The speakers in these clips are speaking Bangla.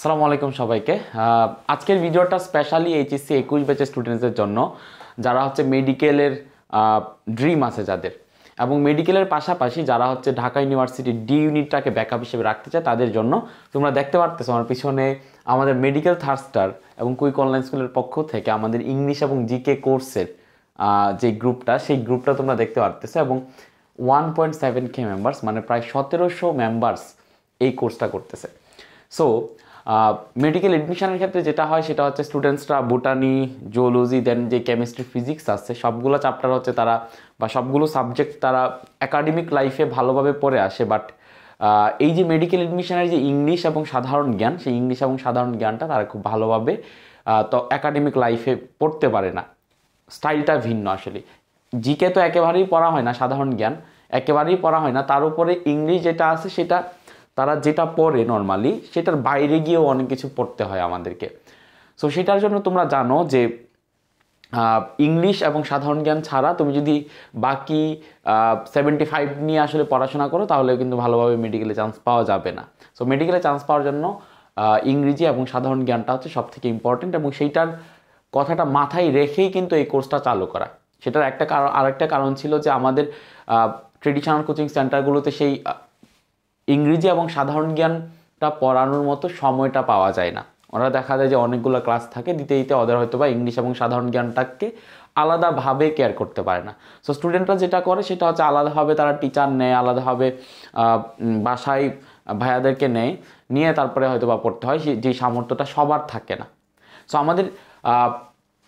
আসসালামু আলাইকুম সবাইকে আজকের ভিডিওটা স্পেশালি এইচএসসি একুশ ব্যাচের স্টুডেন্টসের জন্য যারা হচ্ছে মেডিকেলের ড্রিম আছে যাদের এবং মেডিকেলের পাশাপাশি যারা হচ্ছে ঢাকা ইউনিভার্সিটির ডি ইউনিটটাকে ব্যাকআপ হিসেবে রাখতে চায় তাদের জন্য তোমরা দেখতে পারতেছো আমার পিছনে আমাদের মেডিকেল থার্ড স্টার এবং কুইক অনলাইন স্কুলের পক্ষ থেকে আমাদের ইংলিশ এবং জিকে কোর্সের যে গ্রুপটা সেই গ্রুপটা তোমরা দেখতে পারতেছো এবং ওয়ান পয়েন্ট সেভেন কে মেম্বার্স মানে প্রায় সতেরোশো মেম্বার্স এই কোর্সটা করতেছে সো মেডিকেল এডমিশনের ক্ষেত্রে যেটা হয় সেটা হচ্ছে স্টুডেন্টসরা বোটানি জুওলজি দেন যে কেমিস্ট্রি ফিজিক্স আছে সবগুলো চ্যাপ্টার হচ্ছে তারা বা সবগুলো সাবজেক্ট তারা একাডেমিক লাইফে ভালোভাবে পড়ে আসে বাট এই যে মেডিকেল এডমিশনের যে ইংলিশ এবং সাধারণ জ্ঞান সেই ইংলিশ এবং সাধারণ জ্ঞানটা তারা খুব ভালোভাবে তো একাডেমিক লাইফে পড়তে পারে না স্টাইলটা ভিন্ন আসলে জিকে তো একেবারেই পড়া হয় না সাধারণ জ্ঞান একেবারেই পড়া হয় না তার উপরে ইংলিশ যেটা আছে সেটা তারা যেটা পড়ে নর্মালি সেটার বাইরে গিয়েও অনেক কিছু পড়তে হয় আমাদেরকে সো সেটার জন্য তোমরা জানো যে ইংলিশ এবং সাধারণ জ্ঞান ছাড়া তুমি যদি বাকি সেভেন্টি ফাইভ নিয়ে আসলে পড়াশোনা করো তাহলে কিন্তু ভালোভাবে মেডিকেলে চান্স পাওয়া যাবে না সো মেডিকেলে চান্স পাওয়ার জন্য ইংরেজি এবং সাধারণ জ্ঞানটা হচ্ছে সবথেকে ইম্পর্টেন্ট এবং সেইটার কথাটা মাথায় রেখেই কিন্তু এই কোর্সটা চালু করা সেটার একটা কারণ আরেকটা কারণ ছিল যে আমাদের ট্রেডিশনাল কোচিং সেন্টারগুলোতে সেই ইংরেজি এবং সাধারণ জ্ঞানটা পড়ানোর মতো সময়টা পাওয়া যায় না ওরা দেখা যায় যে অনেকগুলো ক্লাস থাকে দিতে দিতে ওদের হয়তো বা ইংলিশ এবং সাধারণ জ্ঞানটাকে আলাদাভাবে কেয়ার করতে পারে না সো স্টুডেন্টরা যেটা করে সেটা হচ্ছে আলাদাভাবে তারা টিচার নেয় আলাদাভাবে বাসায় ভাইয়াদেরকে নেয় নিয়ে তারপরে হয়তো বা পড়তে হয় যে সামর্থ্যটা সবার থাকে না সো আমাদের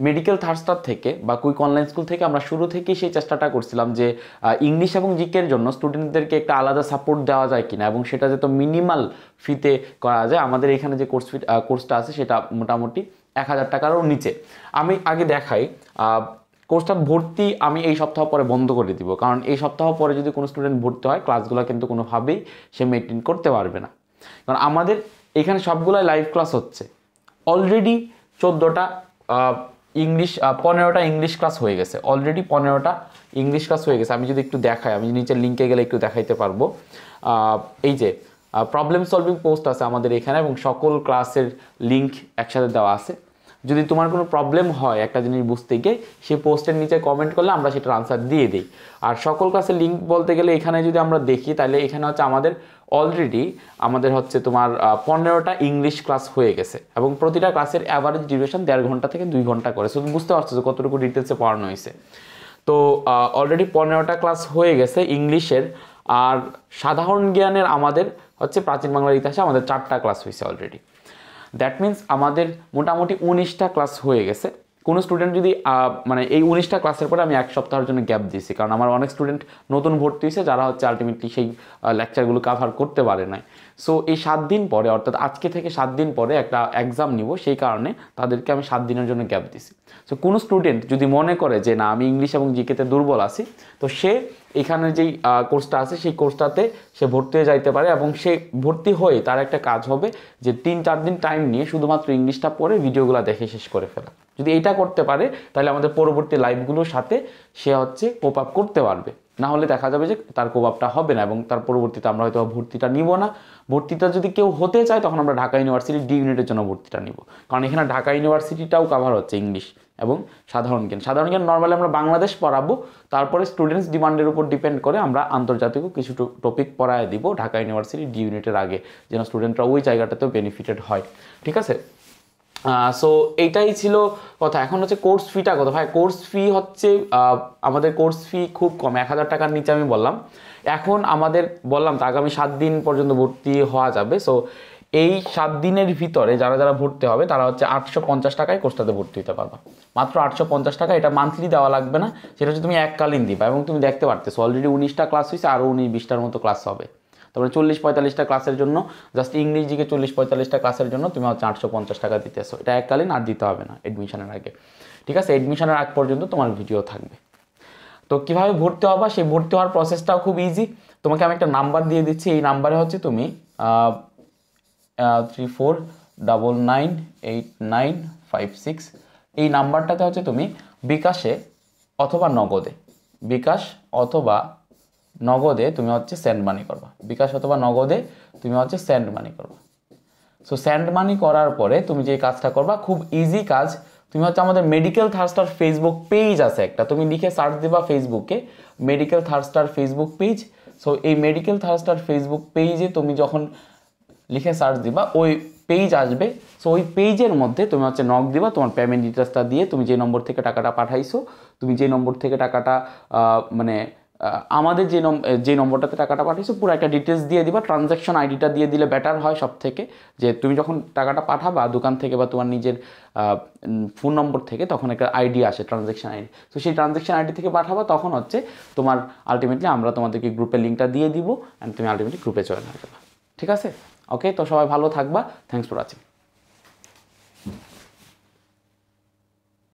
মেডিকেল থার্স্টার থেকে বা কুইক অনলাইন স্কুল থেকে আমরা শুরু থেকেই সেই চেষ্টাটা করছিলাম যে ইংলিশ এবং জিকের জন্য স্টুডেন্টদেরকে একটা আলাদা সাপোর্ট দেওয়া যায় কিনা এবং সেটা যেহেতু মিনিমাল ফিতে করা যায় আমাদের এখানে যে কোর্স কোর্সটা আছে সেটা মোটামুটি এক হাজার টাকারও নিচে আমি আগে দেখাই কোর্সটা ভর্তি আমি এই সপ্তাহ পরে বন্ধ করে দিব কারণ এই সপ্তাহ পরে যদি কোনো স্টুডেন্ট ভর্তি হয় ক্লাসগুলো কিন্তু কোনোভাবেই সে মেনটেন করতে পারবে না কারণ আমাদের এখানে সবগুলোই লাইভ ক্লাস হচ্ছে অলরেডি চোদ্দোটা ইংলিশ পনেরোটা ইংলিশ ক্লাস হয়ে গেছে অলরেডি পনেরোটা ইংলিশ ক্লাস হয়ে গেছে আমি যদি একটু দেখাই আমি নিচের লিঙ্কে গেলে একটু দেখাইতে পারবো এই যে প্রবলেম সলভিং পোস্ট আছে আমাদের এখানে এবং সকল ক্লাসের লিঙ্ক একসাথে দেওয়া আছে যদি তোমার কোনো প্রবলেম হয় একটা জিনিস বুঝতে গিয়ে সেই পোস্টের নিচে কমেন্ট করলে আমরা সেটার আনসার দিয়ে দিই আর সকল ক্লাসের লিঙ্ক বলতে গেলে এখানে যদি আমরা দেখি তাহলে এখানে হচ্ছে আমাদের অলরেডি আমাদের হচ্ছে তোমার পনেরোটা ইংলিশ ক্লাস হয়ে গেছে এবং প্রতিটা ক্লাসের অ্যাভারেজ ডিউরেশন দেড় ঘন্টা থেকে দুই ঘন্টা করে সো বুঝতে পারছো যে কতটুকু ডিটেলসে পড়ানো হয়েছে তো অলরেডি পনেরোটা ক্লাস হয়ে গেছে ইংলিশের আর সাধারণ জ্ঞানের আমাদের হচ্ছে প্রাচীন বাংলার ইতিহাসে আমাদের চারটা ক্লাস হয়েছে অলরেডি দ্যাট মিন্স আমাদের মোটামুটি উনিশটা ক্লাস হয়ে গেছে কোনো স্টুডেন্ট যদি মানে এই উনিশটা ক্লাসের পরে আমি এক সপ্তাহের জন্য গ্যাপ দিয়েছি কারণ আমার অনেক স্টুডেন্ট নতুন ভর্তি হয়েছে যারা হচ্ছে আলটিমেটলি সেই লেকচারগুলো কাভার করতে পারে নাই সো এই সাত দিন পরে অর্থাৎ আজকে থেকে সাত দিন পরে একটা এক্সাম নিব সেই কারণে তাদেরকে আমি সাত দিনের জন্য গ্যাপ দিছি সো কোনো স্টুডেন্ট যদি মনে করে যে না আমি ইংলিশ এবং জিকেতে দুর্বল আছি তো সে এখানে যেই কোর্সটা আছে সেই কোর্সটাতে সে ভর্তি হয়ে যাইতে পারে এবং সে ভর্তি হয়ে তার একটা কাজ হবে যে তিন চার দিন টাইম নিয়ে শুধুমাত্র ইংলিশটা পরে ভিডিওগুলো দেখে শেষ করে ফেলা যদি এইটা করতে পারে তাহলে আমাদের পরবর্তী লাইভগুলোর সাথে সে হচ্ছে কোপ আপ করতে পারবে না হলে দেখা যাবে যে তার কোপ আপটা হবে না এবং তার পরবর্তীতে আমরা হয়তো ভর্তিটা নিব না ভর্তিটা যদি কেউ হতে চায় তখন আমরা ঢাকা ইউনিভার্সিটি ডি ইউনিটের জন্য ভর্তিটা নিব কারণ এখানে ঢাকা ইউনিভার্সিটিটাও কাভার হচ্ছে ইংলিশ এবং সাধারণ জ্ঞান সাধারণ জ্ঞান নর্মালি আমরা বাংলাদেশ পড়াবো তারপরে স্টুডেন্টস ডিমান্ডের উপর ডিপেন্ড করে আমরা আন্তর্জাতিকও কিছু টপিক পড়ায় দিব ঢাকা ইউনিভার্সিটি ডি ইউনিটের আগে যেন স্টুডেন্টরা ওই জায়গাটাতেও বেনিফিটেড হয় ঠিক আছে সো এইটাই ছিল কথা এখন হচ্ছে কোর্স ফিটা কত ভাই কোর্স ফি হচ্ছে আমাদের কোর্স ফি খুব কম এক হাজার টাকার নিচে আমি বললাম এখন আমাদের বললাম তো আগামী সাত দিন পর্যন্ত ভর্তি হওয়া যাবে সো এই সাত দিনের ভিতরে যারা যারা ভর্তি হবে তারা হচ্ছে আটশো পঞ্চাশ টাকায় কোর্সটাতে ভর্তি হতে পারবে মাত্র আটশো পঞ্চাশ টাকা এটা মান্থলি দেওয়া লাগবে না সেটা হচ্ছে তুমি এককালীন দিবা এবং তুমি দেখতে পারতেছো অলরেডি উনিশটা ক্লাস হয়েছে আরও উনিশ বিশটার মতো ক্লাস হবে তারপরে চল্লিশ পঁয়তাল্লিশটা ক্লাসের জন্য জাস্ট ইংলিশ জিকে চল্লিশ পঁয়তাল্লিশটা ক্লাসের জন্য তুমি হচ্ছে আটশো পঞ্চাশ টাকা দিতে আসো এটা এককালীন আর দিতে হবে না অ্যাডমিশনের আগে ঠিক আছে অ্যাডমিশনের আগ পর্যন্ত তোমার ভিডিও থাকবে তো কীভাবে ভর্তি হবা সেই ভর্তি হওয়ার প্রসেসটাও খুব ইজি তোমাকে আমি একটা নাম্বার দিয়ে দিচ্ছি এই নাম্বারে হচ্ছে তুমি three four double nine eight nine five six এই নাম্বারটাতে হচ্ছে তুমি বিকাশে অথবা নগদে বিকাশ অথবা নগদে তুমি হচ্ছে স্যান্ড মানি করবা বিকাশ অথবা নগদে তুমি হচ্ছে স্যান্ড মানি করবা সো স্যান্ড মানি করার পরে তুমি যে কাজটা করবা খুব ইজি কাজ তুমি হচ্ছে আমাদের মেডিকেল থার্স্টার ফেসবুক পেজ আছে একটা তুমি লিখে সার্চ দিবা ফেসবুকে medical third star Facebook page so এই মেডিকেল থার্স্টার ফেসবুক পেজে তুমি যখন লিখে সার্চ দিবা ওই পেজ আসবে সো ওই পেজের মধ্যে তুমি হচ্ছে নক দিবা তোমার পেমেন্ট ডিটেলসটা দিয়ে তুমি যে নম্বর থেকে টাকাটা পাঠাইছো তুমি যে নম্বর থেকে টাকাটা মানে আমাদের যে নম যে নম্বরটাতে টাকাটা পাঠিয়েছো পুরো একটা ডিটেলস দিয়ে দিবা ট্রানজ্যাকশন আইডিটা দিয়ে দিলে বেটার হয় সব থেকে যে তুমি যখন টাকাটা পাঠাবা দোকান থেকে বা তোমার নিজের ফোন নম্বর থেকে তখন একটা আইডি আসে ট্রানজ্যাকশন আইডি তো সেই ট্রানজ্যাকশন আইডি থেকে পাঠাবা তখন হচ্ছে তোমার আলটিমেটলি আমরা তোমাদেরকে গ্রুপের লিঙ্কটা দিয়ে দিব অ্যান্ড তুমি আলটিমেটলি গ্রুপে চলে থাকবে ঠিক আছে ওকে তো সবাই ভালো থাকবা থ্যাংকস ফর ওয়াচিং